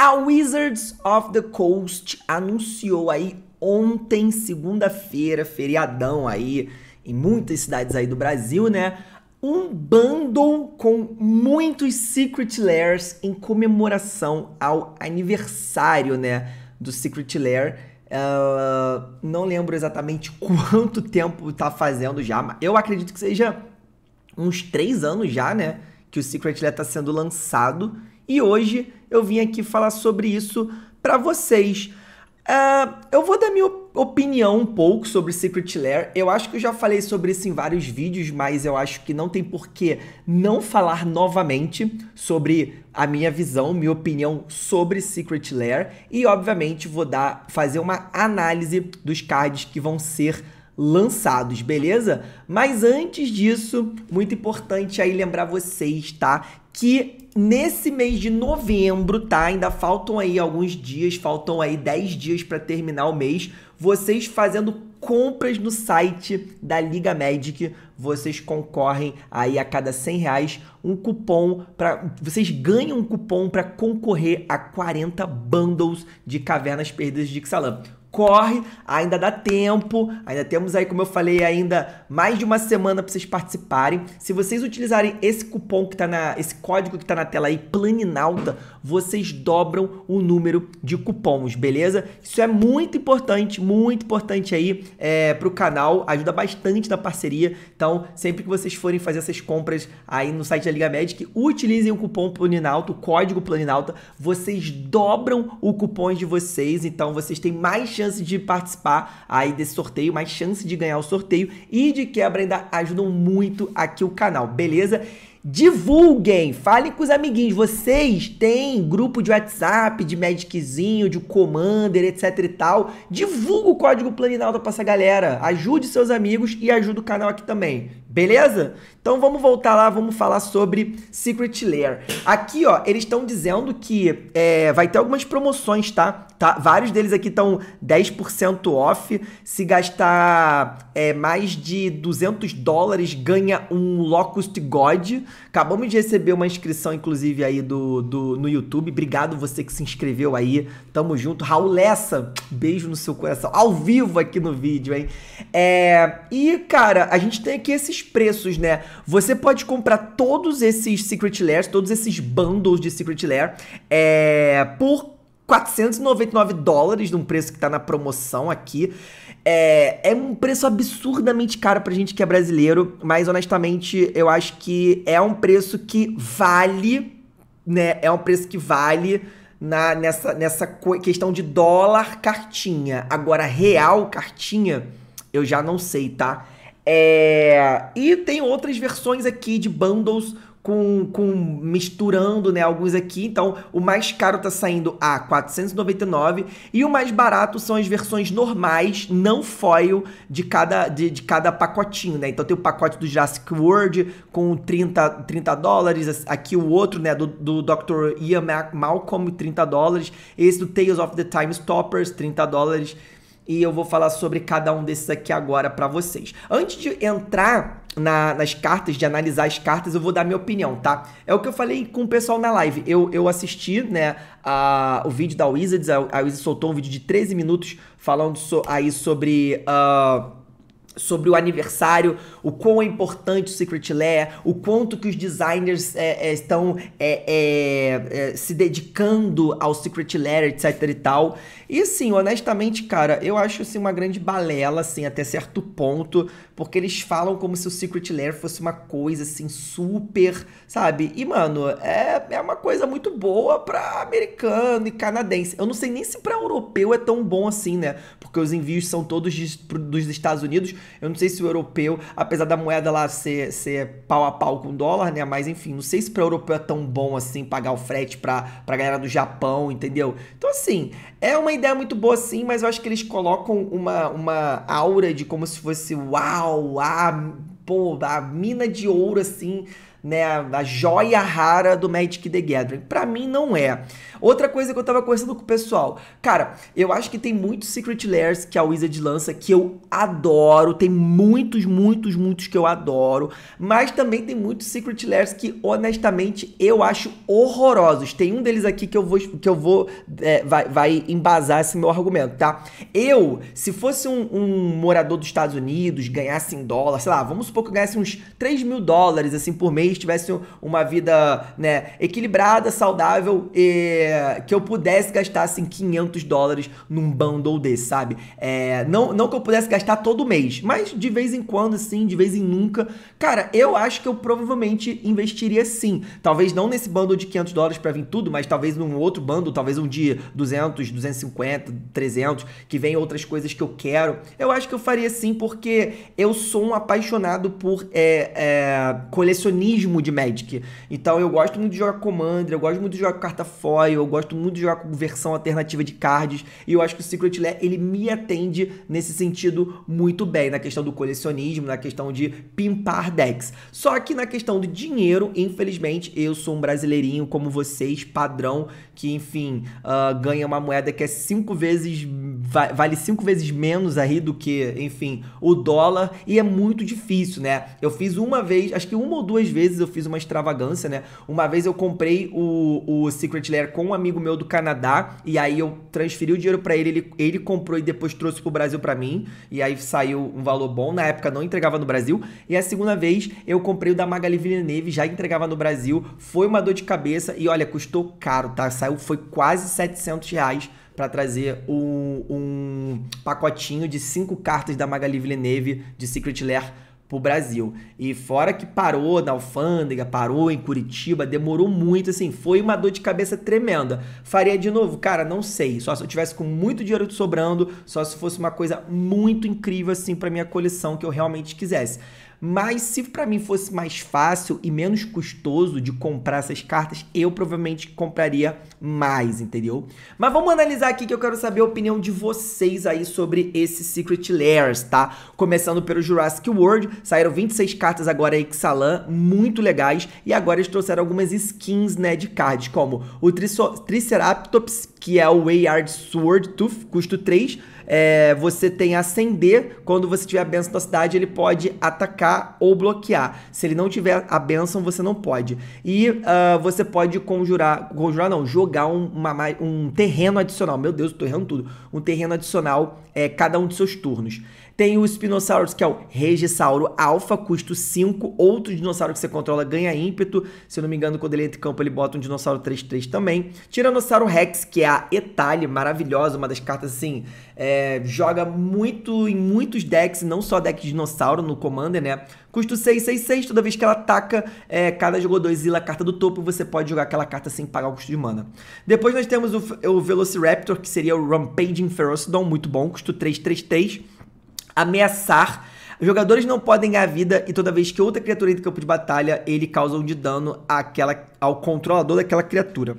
A Wizards of the Coast anunciou aí ontem, segunda-feira, feriadão aí, em muitas cidades aí do Brasil, né? Um bundle com muitos Secret Lairs em comemoração ao aniversário, né? Do Secret Lair. Uh, não lembro exatamente quanto tempo tá fazendo já, mas eu acredito que seja uns três anos já, né? Que o Secret Lair tá sendo lançado. E hoje eu vim aqui falar sobre isso para vocês. Uh, eu vou dar minha opinião um pouco sobre Secret Lair. Eu acho que eu já falei sobre isso em vários vídeos, mas eu acho que não tem por que não falar novamente sobre a minha visão, minha opinião sobre Secret Lair. E, obviamente, vou dar, fazer uma análise dos cards que vão ser lançados, beleza? Mas antes disso, muito importante aí lembrar vocês, tá? Que nesse mês de novembro, tá? Ainda faltam aí alguns dias, faltam aí 10 dias para terminar o mês. Vocês fazendo compras no site da Liga Magic, vocês concorrem aí a cada 100 reais um cupom para vocês ganham um cupom para concorrer a 40 bundles de Cavernas Perdidas de Ixalan corre, ainda dá tempo, ainda temos aí, como eu falei, ainda mais de uma semana para vocês participarem. Se vocês utilizarem esse cupom que tá na. esse código que tá na tela aí, Planinalta, vocês dobram o número de cupons, beleza? Isso é muito importante, muito importante aí é, para o canal, ajuda bastante na parceria. Então, sempre que vocês forem fazer essas compras aí no site da Liga Magic, utilizem o cupom Planinalto, o código Planinalta, vocês dobram o cupom de vocês, então vocês têm mais chance de participar aí desse sorteio, mais chance de ganhar o sorteio e de quebra ainda ajudam muito aqui o canal, beleza? divulguem, falem com os amiguinhos. Vocês têm grupo de WhatsApp, de Magiczinho, de Commander, etc e tal. Divulga o código Planinalta pra essa galera. Ajude seus amigos e ajude o canal aqui também. Beleza? Então vamos voltar lá, vamos falar sobre Secret Lair. Aqui, ó, eles estão dizendo que é, vai ter algumas promoções, tá? tá? Vários deles aqui estão 10% off. Se gastar é, mais de 200 dólares, ganha um Locust God. Acabamos de receber uma inscrição, inclusive, aí do, do, no YouTube. Obrigado você que se inscreveu aí. Tamo junto. Raul Lessa, beijo no seu coração. Ao vivo aqui no vídeo, hein? É, e, cara, a gente tem aqui esses preços, né? Você pode comprar todos esses Secret Lair todos esses bundles de Secret Lair é, por 499 dólares, num preço que tá na promoção aqui. É, é um preço absurdamente caro pra gente que é brasileiro, mas honestamente eu acho que é um preço que vale, né? É um preço que vale na, nessa, nessa questão de dólar cartinha. Agora, real cartinha, eu já não sei, tá? É, e tem outras versões aqui de bundles com, com misturando, né, alguns aqui. Então, o mais caro tá saindo a 499 e o mais barato são as versões normais, não foil de cada de, de cada pacotinho, né? Então tem o pacote do Jurassic World com 30 30 dólares, aqui o outro, né, do, do Dr. Ian Malcolm 30 dólares, esse do Tales of the Time Stoppers 30 dólares e eu vou falar sobre cada um desses aqui agora para vocês. Antes de entrar na, nas cartas, de analisar as cartas, eu vou dar minha opinião, tá? É o que eu falei com o pessoal na live. Eu, eu assisti, né, a, o vídeo da Wizards, a, a Wizards soltou um vídeo de 13 minutos falando so, aí sobre... Uh, sobre o aniversário, o quão é importante o Secret Lair, o quanto que os designers é, é, estão é, é, é se dedicando ao Secret Lair, etc e tal. E assim, honestamente, cara, eu acho assim uma grande balela, assim, até certo ponto, porque eles falam como se o Secret Lair fosse uma coisa, assim, super, sabe? E, mano, é, é uma coisa muito boa pra americano e canadense. Eu não sei nem se pra europeu é tão bom assim, né? Porque os envios são todos de, dos Estados Unidos, eu não sei se o europeu, apesar da moeda lá ser, ser pau a pau com dólar, né? Mas enfim, não sei se para o europeu é tão bom assim pagar o frete para a galera do Japão, entendeu? Então, assim, é uma ideia muito boa sim, mas eu acho que eles colocam uma, uma aura de como se fosse uau, a pô, a mina de ouro assim né, a joia rara do Magic the Gathering. Para mim não é. Outra coisa que eu tava conversando com o pessoal. Cara, eu acho que tem muitos Secret Lairs que a Wizard lança que eu adoro, tem muitos, muitos, muitos que eu adoro, mas também tem muitos Secret Lairs que honestamente eu acho horrorosos. Tem um deles aqui que eu vou que eu vou é, vai, vai embasar esse meu argumento, tá? Eu, se fosse um, um morador dos Estados Unidos, ganhasse em dólar, sei lá, vamos supor que eu ganhasse uns 3 mil dólares assim por mês eles tivessem uma vida né, equilibrada, saudável, e que eu pudesse gastar assim 500 dólares num bundle desse, sabe? É, não, não que eu pudesse gastar todo mês, mas de vez em quando, assim, de vez em nunca. Cara, eu acho que eu provavelmente investiria sim. Talvez não nesse bundle de 500 dólares para vir tudo, mas talvez num outro bundle, talvez um de 200, 250, 300, que vem outras coisas que eu quero. Eu acho que eu faria sim, porque eu sou um apaixonado por é, é, colecionismo de Magic. Então eu gosto muito de jogar Commander, eu gosto muito de jogar com carta foil, eu gosto muito de jogar com versão alternativa de cards, e eu acho que o Secret Lair, ele me atende nesse sentido muito bem, na questão do colecionismo, na questão de pimpar decks. Só que na questão do dinheiro, infelizmente, eu sou um brasileirinho como vocês, padrão, que enfim, uh, ganha uma moeda que é cinco vezes vale cinco vezes menos aí do que, enfim, o dólar e é muito difícil, né? Eu fiz uma vez, acho que uma ou duas vezes eu fiz uma extravagância, né? Uma vez eu comprei o, o Secret Lair com um amigo meu do Canadá e aí eu transferi o dinheiro para ele, ele, ele comprou e depois trouxe pro Brasil para mim e aí saiu um valor bom, na época não entregava no Brasil. E a segunda vez eu comprei o da Magali Villeneuve, já entregava no Brasil, foi uma dor de cabeça e olha, custou caro, tá? Saiu, foi quase 700 reais para trazer um, um, pacotinho de cinco cartas da Magali Villeneuve de Secret Lair pro Brasil. E fora que parou na alfândega, parou em Curitiba, demorou muito, assim, foi uma dor de cabeça tremenda. Faria de novo? Cara, não sei. Só se eu tivesse com muito dinheiro sobrando, só se fosse uma coisa muito incrível, assim, para minha coleção que eu realmente quisesse. Mas se para mim fosse mais fácil e menos custoso de comprar essas cartas, eu provavelmente compraria mais, entendeu? Mas vamos analisar aqui que eu quero saber a opinião de vocês aí sobre esse Secret Layers, tá? Começando pelo Jurassic World, saíram 26 cartas agora aí Xalan, muito legais, e agora eles trouxeram algumas skins, né, de cards, como o Triceratops, que é o Wayard Sword Tooth, custo 3, é, você tem acender, quando você tiver a benção da cidade, ele pode atacar ou bloquear. Se ele não tiver a benção, você não pode. E uh, você pode conjurar, conjurar não, jogar um, uma, um terreno adicional. Meu Deus, eu tô errando tudo. Um terreno adicional é cada um de seus turnos. Tem o Spinosaurus, que é o Regisauro Alpha, custo 5. Outro dinossauro que você controla ganha ímpeto. Se eu não me engano, quando ele entra em campo, ele bota um dinossauro 3-3 também. Tiranossauro Rex, que é a Etale, maravilhosa, uma das cartas assim. É, é, joga muito em muitos decks, não só deck de dinossauro no Commander, né? Custo 666, toda vez que ela ataca, é, cada jogador exila a carta do topo, você pode jogar aquela carta sem pagar o custo de mana. Depois nós temos o, o Velociraptor, que seria o Rampaging Ferocidon, muito bom, custo 333. Ameaçar. Os jogadores não podem ganhar vida e toda vez que outra criatura entra em campo de batalha, ele causa um de dano àquela, ao controlador daquela criatura.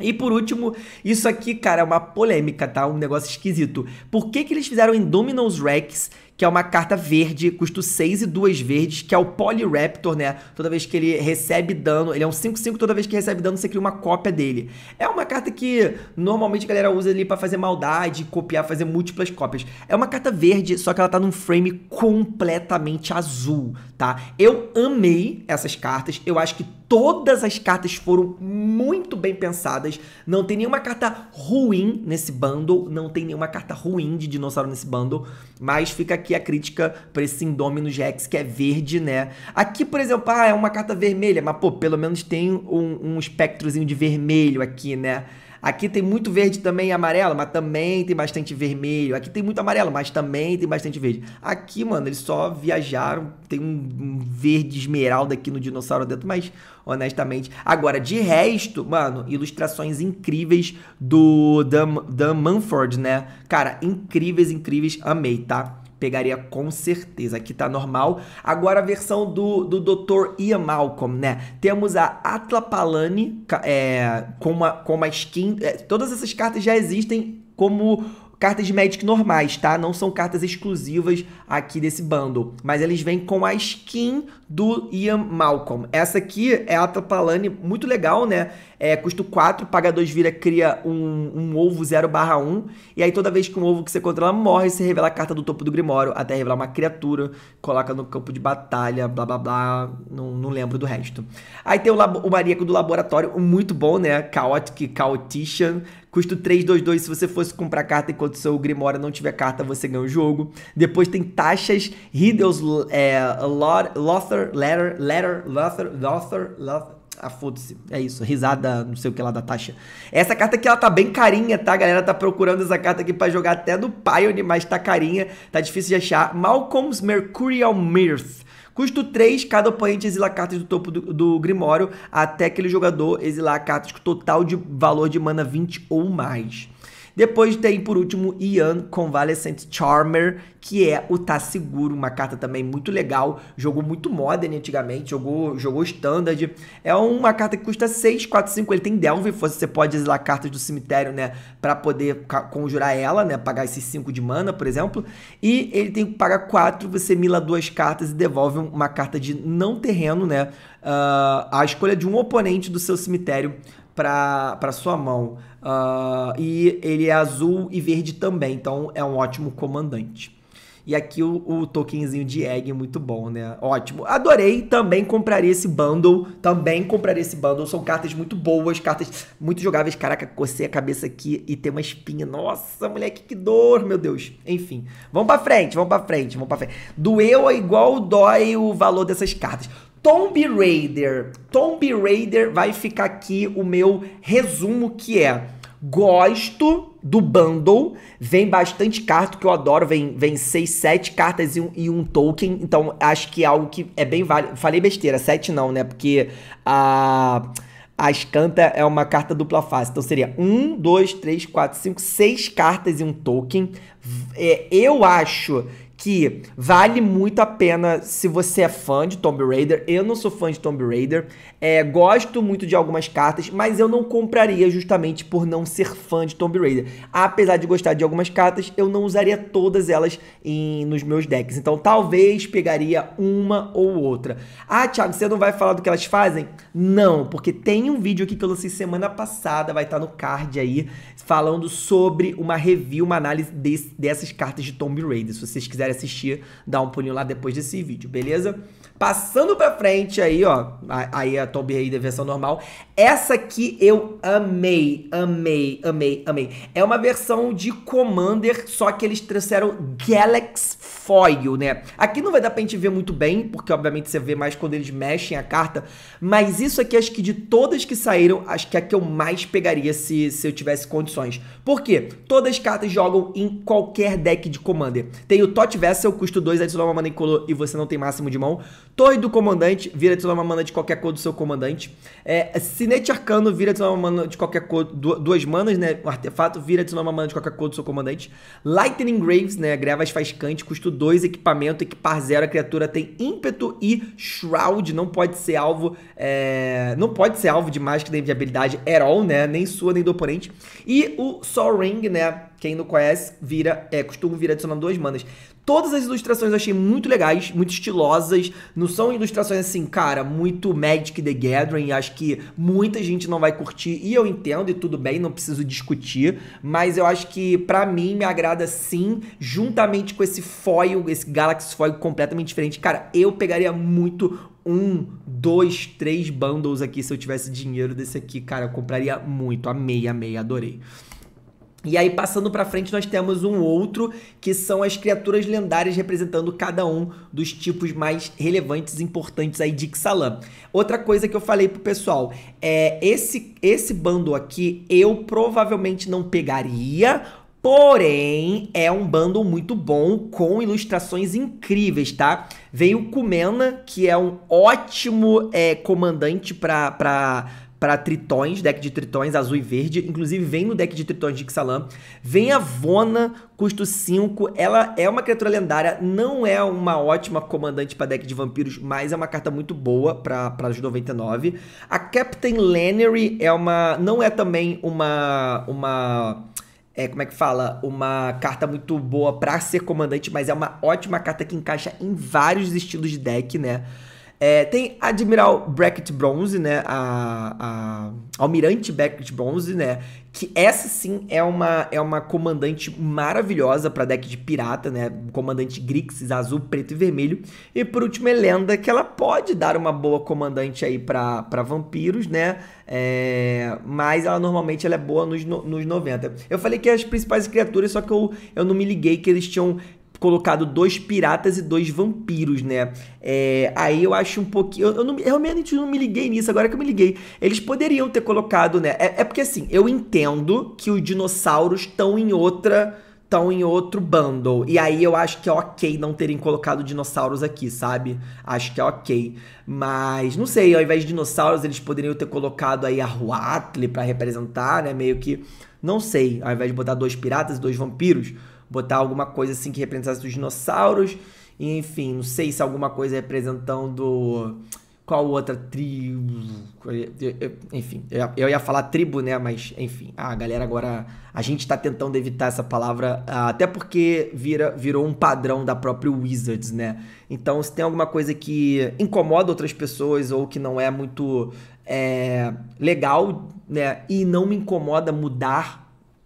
E por último, isso aqui, cara, é uma polêmica, tá? Um negócio esquisito. Por que, que eles fizeram em Domino's Rex que é uma carta verde, custo 6 e 2 verdes, que é o Polyraptor, né? Toda vez que ele recebe dano, ele é um 5-5, toda vez que recebe dano, você cria uma cópia dele. É uma carta que normalmente a galera usa ali para fazer maldade, copiar, fazer múltiplas cópias. É uma carta verde, só que ela tá num frame completamente azul, tá? Eu amei essas cartas, eu acho que todas as cartas foram muito bem pensadas. Não tem nenhuma carta ruim nesse bundle, não tem nenhuma carta ruim de dinossauro nesse bundle, mas fica aqui aqui é a crítica para esse Indominus Rex, que é verde, né? Aqui, por exemplo, ah, é uma carta vermelha, mas, pô, pelo menos tem um, um espectrozinho de vermelho aqui, né? Aqui tem muito verde também e amarelo, mas também tem bastante vermelho. Aqui tem muito amarelo, mas também tem bastante verde. Aqui, mano, eles só viajaram. Tem um verde esmeralda aqui no dinossauro dentro, mas honestamente. Agora, de resto, mano, ilustrações incríveis do Dan, Dan Manford, né? Cara, incríveis, incríveis. Amei, tá? pegaria com certeza. Aqui tá normal. Agora a versão do, do Dr. Ian Malcolm, né? Temos a Atlapalani é, com, uma, com uma skin. É, todas essas cartas já existem como cartas de Magic normais, tá? Não são cartas exclusivas aqui desse bundle. Mas eles vêm com a skin do Ian Malcolm. Essa aqui é a Atrapalane, muito legal, né? É, custo 4, paga 2, vira, cria um, um ovo 0 barra 1. E aí toda vez que um ovo que você controla morre, você revela a carta do topo do Grimório até revelar uma criatura, coloca no campo de batalha, blá blá blá, não, não lembro do resto. Aí tem o, labo, o do laboratório, muito bom, né? Chaotic Chaotician, Custo 322 se você fosse comprar carta enquanto seu Grimora não tiver carta, você ganha o jogo. Depois tem taxas, Riddles, é, Lothar, Letter, Letter, Lothar, Lothar, Lothar ah, foda-se. É isso, risada, não sei o que lá da taxa. Essa carta aqui, ela tá bem carinha, tá? A galera tá procurando essa carta aqui para jogar até no Pioneer, mas tá carinha, tá difícil de achar. Malcolm's Mercurial Mirth. Custo 3, cada oponente exila cartas do topo do, do Grimório até aquele jogador exilar cartas com total de valor de mana 20 ou mais. Depois tem, por último, Ian Convalescent Charmer, que é o Tá Seguro, uma carta também muito legal. Jogou muito Modern né, antigamente, jogou, jogou Standard. É uma carta que custa 6, 4, 5. Ele tem Delve, você pode exilar cartas do cemitério, né? Pra poder conjurar ela, né? Pagar esses 5 de mana, por exemplo. E ele tem que pagar 4, você mila duas cartas e devolve uma carta de não terreno, né? Uh, a escolha de um oponente do seu cemitério para sua mão. Uh, e ele é azul e verde também, então é um ótimo comandante. E aqui o, o tokenzinho de egg, muito bom, né? Ótimo. Adorei, também compraria esse bundle. Também compraria esse bundle. São cartas muito boas, cartas muito jogáveis. Caraca, cocei a cabeça aqui e tem uma espinha. Nossa, moleque, que dor, meu Deus. Enfim, vamos pra frente, vamos pra frente, vamos pra frente. Doeu é igual dói o valor dessas cartas. Tomb Raider. Tomb Raider vai ficar aqui o meu resumo que é Gosto do bundle. Vem bastante carta que eu adoro. Vem, vem 6, 7 cartas e um, e um, token. Então acho que é algo que é bem válido. Falei besteira, 7 não, né? Porque a. A escanta é uma carta dupla face. Então seria 1, 2, 3, 4, 5, 6 cartas e um token. É, eu acho que vale muito a pena se você é fã de Tomb Raider. Eu não sou fã de Tomb Raider. É, gosto muito de algumas cartas, mas eu não compraria justamente por não ser fã de Tomb Raider. Apesar de gostar de algumas cartas, eu não usaria todas elas em, nos meus decks. Então talvez pegaria uma ou outra. Ah, Thiago, você não vai falar do que elas fazem? Não, porque tem um vídeo aqui que eu lancei semana passada, vai estar tá no card aí, falando sobre uma review, uma análise desse, dessas cartas de Tomb Raider. Se vocês quiserem quiserem assistir, dá um pulinho lá depois desse vídeo, beleza? Passando pra frente aí, ó, aí a Tomb Raider versão normal. Essa aqui eu amei, amei, amei, amei. É uma versão de Commander, só que eles trouxeram Galaxy Foil, né? Aqui não vai dar pra gente ver muito bem, porque obviamente você vê mais quando eles mexem a carta, mas isso aqui acho que de todas que saíram, acho que é a que eu mais pegaria se, se eu tivesse condições. Por quê? Todas as cartas jogam em qualquer deck de Commander. Tem o Tot Vessel, custo 2, adiciona uma mana incolor e você não tem máximo de mão. Torre do Comandante, vira adicionar uma mana de qualquer cor do seu comandante. É, Arcano, vira adicionar uma mana de qualquer cor, duas manas, né? O artefato, vira adicionar uma mana de qualquer cor do seu comandante. Lightning Graves, né? Grevas cante custo 2, equipamento, equipar zero, a criatura tem ímpeto e Shroud, não pode ser alvo, é... não pode ser alvo de mágica nem de habilidade at all, né? Nem sua, nem do oponente. E o Soul Ring, né? Quem não conhece, vira, é, custo 1, vira adicionando duas manas. Todas as ilustrações eu achei muito legais, muito estilosas. Não são ilustrações assim, cara, muito Magic the Gathering. Acho que muita gente não vai curtir. E eu entendo, e tudo bem, não preciso discutir. Mas eu acho que, para mim, me agrada sim, juntamente com esse foil, esse Galaxy Foil completamente diferente. Cara, eu pegaria muito um, dois, três bundles aqui se eu tivesse dinheiro desse aqui. Cara, eu compraria muito. Amei, amei, adorei. E aí, passando para frente, nós temos um outro que são as criaturas lendárias representando cada um dos tipos mais relevantes e importantes aí de Ixalan. Outra coisa que eu falei pro pessoal é esse esse bando aqui eu provavelmente não pegaria, Porém, é um bundle muito bom, com ilustrações incríveis, tá? Veio Kumena, que é um ótimo é, comandante para para tritões, deck de tritões azul e verde. Inclusive, vem no deck de tritões de Ixalan. Vem a Vona, custo 5. Ela é uma criatura lendária, não é uma ótima comandante para deck de vampiros, mas é uma carta muito boa para os 99. A Captain Lannery é uma. não é também uma. uma é, como é que fala? Uma carta muito boa para ser comandante, mas é uma ótima carta que encaixa em vários estilos de deck, né? É, tem Admiral Bracket Bronze, né? A, a Almirante Bracket Bronze, né? Que essa sim é uma, é uma comandante maravilhosa para deck de pirata, né? Comandante Grixis, azul, preto e vermelho. E por último é Lenda, que ela pode dar uma boa comandante aí para vampiros, né? É, mas ela normalmente ela é boa nos, nos 90. Eu falei que as principais criaturas, só que eu, eu não me liguei que eles tinham colocado dois piratas e dois vampiros, né? É, aí eu acho um pouquinho. Eu, eu não, realmente não me liguei nisso, agora que eu me liguei. Eles poderiam ter colocado, né? É, é porque assim, eu entendo que os dinossauros estão em outra. Estão em outro bundle. E aí eu acho que é ok não terem colocado dinossauros aqui, sabe? Acho que é ok. Mas, não sei, ao invés de dinossauros, eles poderiam ter colocado aí a Huatli para representar, né? Meio que. Não sei, ao invés de botar dois piratas e dois vampiros, botar alguma coisa assim que representasse os dinossauros. E, enfim, não sei se alguma coisa representando qual outra tribo. Enfim, eu ia falar tribo, né? Mas, enfim, a galera agora. A gente tá tentando evitar essa palavra, ah, até porque vira, virou um padrão da própria Wizards, né? Então, se tem alguma coisa que incomoda outras pessoas ou que não é muito é, legal, né? E não me incomoda mudar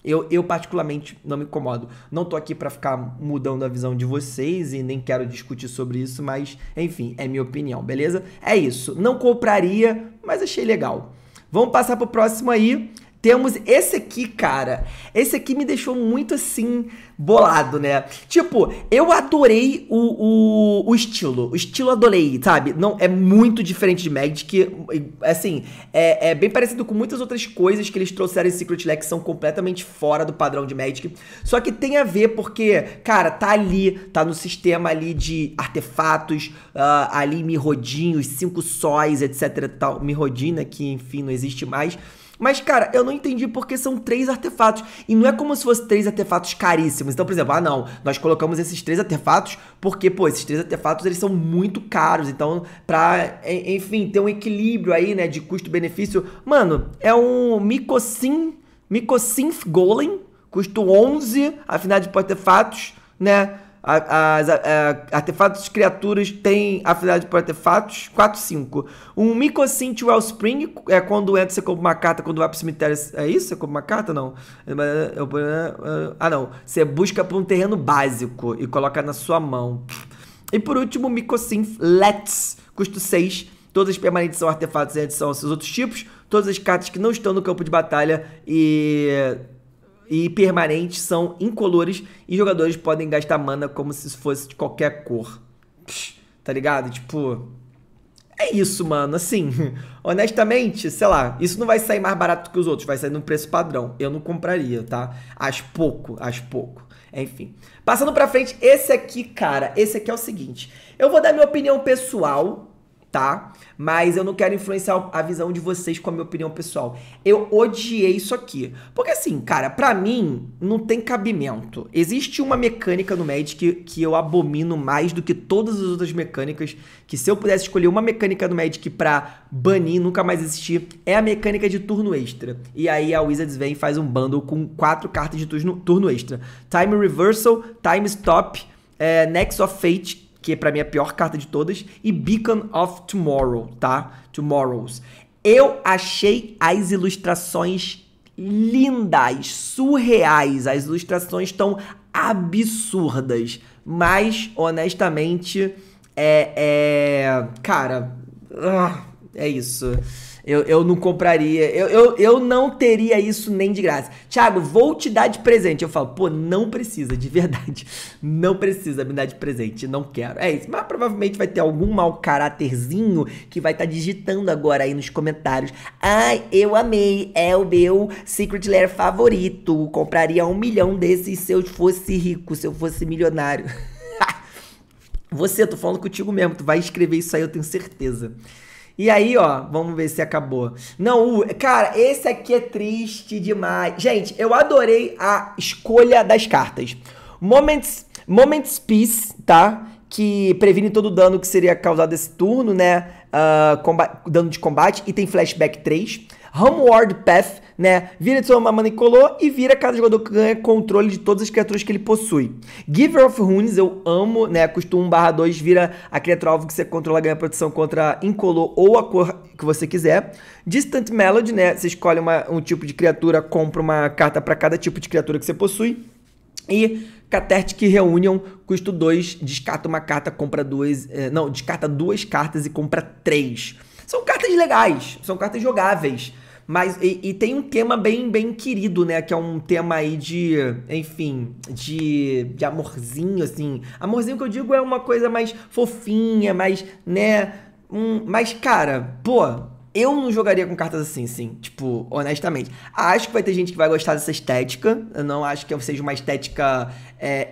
eu, eu particularmente não me incomodo. Não tô aqui para ficar mudando a visão de vocês e nem quero discutir sobre isso, mas enfim, é minha opinião, beleza? É isso. Não compraria, mas achei legal. Vamos passar pro próximo aí. Temos esse aqui, cara. Esse aqui me deixou muito assim, bolado, né? Tipo, eu adorei o, o, o estilo. O estilo adorei, sabe? Não, é muito diferente de Magic. Assim, é, é bem parecido com muitas outras coisas que eles trouxeram em Secret Lair que são completamente fora do padrão de Magic. Só que tem a ver porque, cara, tá ali, tá no sistema ali de artefatos, uh, ali mirrodinhos, cinco sóis, etc tal. Mirrodina, né, que enfim, não existe mais. Mas, cara, eu não entendi porque são três artefatos. E não é como se fossem três artefatos caríssimos. Então, por exemplo, ah, não, nós colocamos esses três artefatos porque, pô, esses três artefatos eles são muito caros. Então, pra, enfim, ter um equilíbrio aí, né, de custo-benefício. Mano, é um Micocin, Micocinf Golem, custo 11, afinal de artefatos, né? A, a, a, artefatos criaturas têm afinidade por artefatos 4, 5. Um micocinth Wellspring é quando entra, você compra uma carta, quando vai pro cemitério. É isso? Você compra uma carta? Não. Ah, não. Você busca por um terreno básico e coloca na sua mão. E por último, micocinth Let's, custo 6. Todas as permanentes são artefatos em né, adição aos seus outros tipos. Todas as cartas que não estão no campo de batalha e e permanentes são incolores e jogadores podem gastar mana como se fosse de qualquer cor. Psh, tá ligado? Tipo. É isso, mano. Assim, honestamente, sei lá, isso não vai sair mais barato que os outros, vai sair no preço padrão. Eu não compraria, tá? Acho pouco, acho pouco. Enfim. Passando pra frente, esse aqui, cara, esse aqui é o seguinte. Eu vou dar minha opinião pessoal, tá? Mas eu não quero influenciar a visão de vocês com a minha opinião pessoal. Eu odiei isso aqui. Porque assim, cara, para mim não tem cabimento. Existe uma mecânica no Magic que, que eu abomino mais do que todas as outras mecânicas, que se eu pudesse escolher uma mecânica no Magic pra banir, nunca mais existir, é a mecânica de turno extra. E aí a Wizards vem e faz um bundle com quatro cartas de turno, turno extra. Time Reversal, Time Stop, é, Next of Fate, que para mim é a pior carta de todas, e Beacon of Tomorrow, tá? Tomorrows. Eu achei as ilustrações lindas, surreais, as ilustrações estão absurdas, mas honestamente é, é cara, ah, é isso. Eu, eu não compraria. Eu, eu, eu não teria isso nem de graça. Thiago, vou te dar de presente. Eu falo, pô, não precisa, de verdade. Não precisa me dar de presente. Não quero. É isso. Mas provavelmente vai ter algum mau caráterzinho que vai estar tá digitando agora aí nos comentários. Ai, eu amei. É o meu Secret Lair favorito. Compraria um milhão desses se eu fosse rico, se eu fosse milionário. Você, tô falando contigo mesmo. Tu vai escrever isso aí, eu tenho certeza. E aí, ó, vamos ver se acabou. Não, cara, esse aqui é triste demais. Gente, eu adorei a escolha das cartas. Moments, Moments Peace, tá? Que previne todo o dano que seria causado esse turno, né? Uh, dano de combate. E tem flashback 3. Homeward Path, né? Vira de sua manicolor e vira cada jogador que ganha controle de todas as criaturas que ele possui. Giver of Runes, eu amo, né? Custo 1 barra 2, vira a criatura alvo que você controla, ganha proteção contra incolor ou a cor que você quiser. Distant Melody, né? Você escolhe uma, um tipo de criatura, compra uma carta para cada tipo de criatura que você possui. E Catertic Reunion, custo 2, descarta uma carta, compra duas. Eh, não, descarta duas cartas e compra três. São cartas legais, são cartas jogáveis. Mas e, e, tem um tema bem bem querido, né, que é um tema aí de, enfim, de, de amorzinho assim. Amorzinho que eu digo é uma coisa mais fofinha, mais, né, um, mas cara, pô, eu não jogaria com cartas assim, sim. Tipo, honestamente. Acho que vai ter gente que vai gostar dessa estética. Eu não acho que seja uma estética é,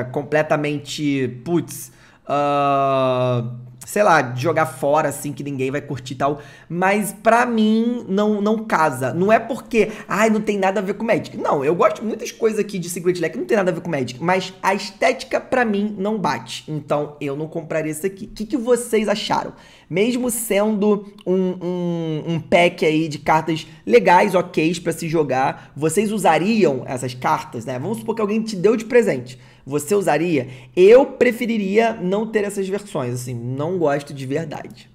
é completamente. Putz, Uh, sei lá, jogar fora assim que ninguém vai curtir tal, mas para mim não não casa. Não é porque, ai, não tem nada a ver com Magic. Não, eu gosto de muitas coisas aqui de Secret Lair que não tem nada a ver com Magic, mas a estética para mim não bate. Então eu não compraria isso aqui. O que, que vocês acharam? Mesmo sendo um, um, um pack aí de cartas legais, ok, para se jogar, vocês usariam essas cartas, né? Vamos supor que alguém te deu de presente. Você usaria? Eu preferiria não ter essas versões, assim, não gosto de verdade.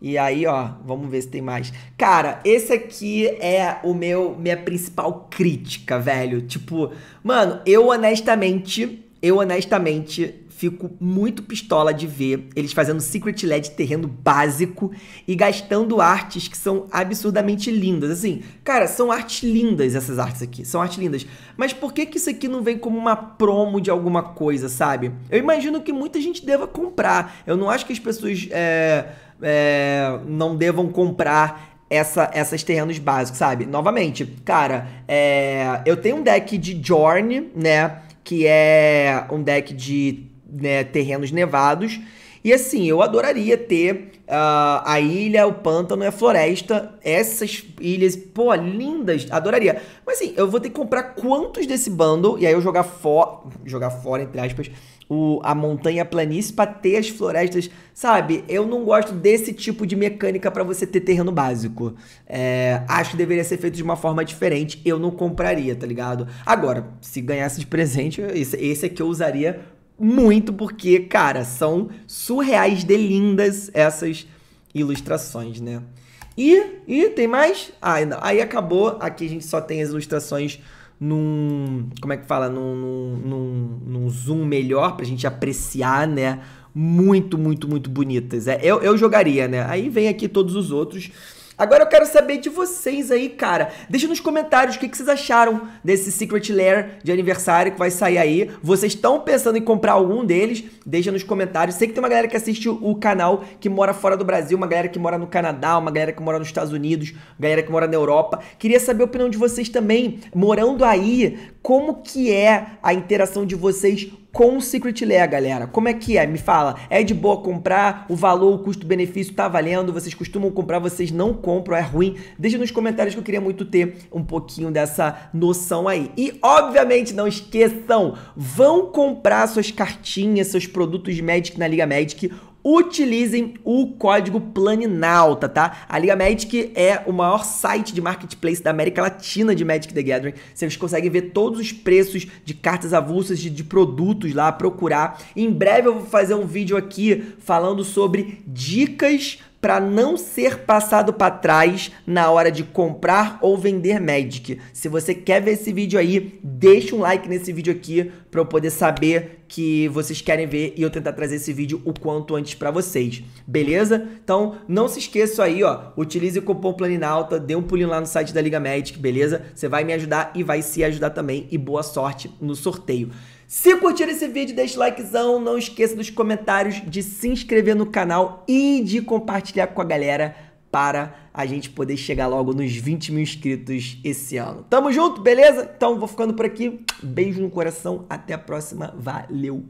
E aí, ó, vamos ver se tem mais. Cara, esse aqui é o meu minha principal crítica, velho. Tipo, mano, eu honestamente eu honestamente fico muito pistola de ver eles fazendo Secret LED terreno básico e gastando artes que são absurdamente lindas. Assim, cara, são artes lindas essas artes aqui, são artes lindas. Mas por que que isso aqui não vem como uma promo de alguma coisa, sabe? Eu imagino que muita gente deva comprar. Eu não acho que as pessoas é, é, não devam comprar essa, essas terrenos básicos, sabe? Novamente, cara, é, eu tenho um deck de Jorn, né? que é um deck de né, terrenos nevados. E assim, eu adoraria ter uh, a ilha, o pântano e a floresta. Essas ilhas, pô, lindas, adoraria. Mas assim, eu vou ter que comprar quantos desse bundle, e aí eu jogar fora, jogar fora, entre aspas, o, a montanha planície para ter as florestas, sabe? Eu não gosto desse tipo de mecânica para você ter terreno básico. É, acho que deveria ser feito de uma forma diferente. Eu não compraria, tá ligado? Agora, se ganhasse de presente, esse, esse aqui é eu usaria muito, porque, cara, são surreais de lindas essas ilustrações, né? E, e tem mais? Ah, não. aí acabou. Aqui a gente só tem as ilustrações num. Como é que fala? Num, num, num zoom melhor pra gente apreciar, né? Muito, muito, muito bonitas. É, eu, eu jogaria, né? Aí vem aqui todos os outros Agora eu quero saber de vocês aí, cara. Deixa nos comentários o que, que vocês acharam desse Secret Lair de aniversário que vai sair aí. Vocês estão pensando em comprar algum deles? Deixa nos comentários. Sei que tem uma galera que assiste o canal que mora fora do Brasil, uma galera que mora no Canadá, uma galera que mora nos Estados Unidos, galera que mora na Europa. Queria saber a opinião de vocês também, morando aí, como que é a interação de vocês com o Secret Lair, galera. Como é que é? Me fala. É de boa comprar? O valor, o custo-benefício tá valendo? Vocês costumam comprar? Vocês não compram? É ruim? Deixa nos comentários que eu queria muito ter um pouquinho dessa noção aí. E, obviamente, não esqueçam, vão comprar suas cartinhas, seus produtos de Magic na Liga Magic utilizem o código Planinalta, tá? A Liga Magic é o maior site de marketplace da América Latina de Magic the Gathering. Vocês conseguem ver todos os preços de cartas avulsas, de, de produtos lá, procurar. Em breve eu vou fazer um vídeo aqui falando sobre dicas para não ser passado para trás na hora de comprar ou vender Magic. Se você quer ver esse vídeo aí, deixa um like nesse vídeo aqui para eu poder saber que vocês querem ver e eu tentar trazer esse vídeo o quanto antes para vocês, beleza? Então, não se esqueça aí, ó, utilize o cupom Planinalta, dê um pulinho lá no site da Liga Magic, beleza? Você vai me ajudar e vai se ajudar também e boa sorte no sorteio. Se curtir esse vídeo, o likezão, não esqueça dos comentários, de se inscrever no canal e de compartilhar com a galera para a gente poder chegar logo nos 20 mil inscritos esse ano. Tamo junto, beleza? Então vou ficando por aqui. Beijo no coração, até a próxima. Valeu!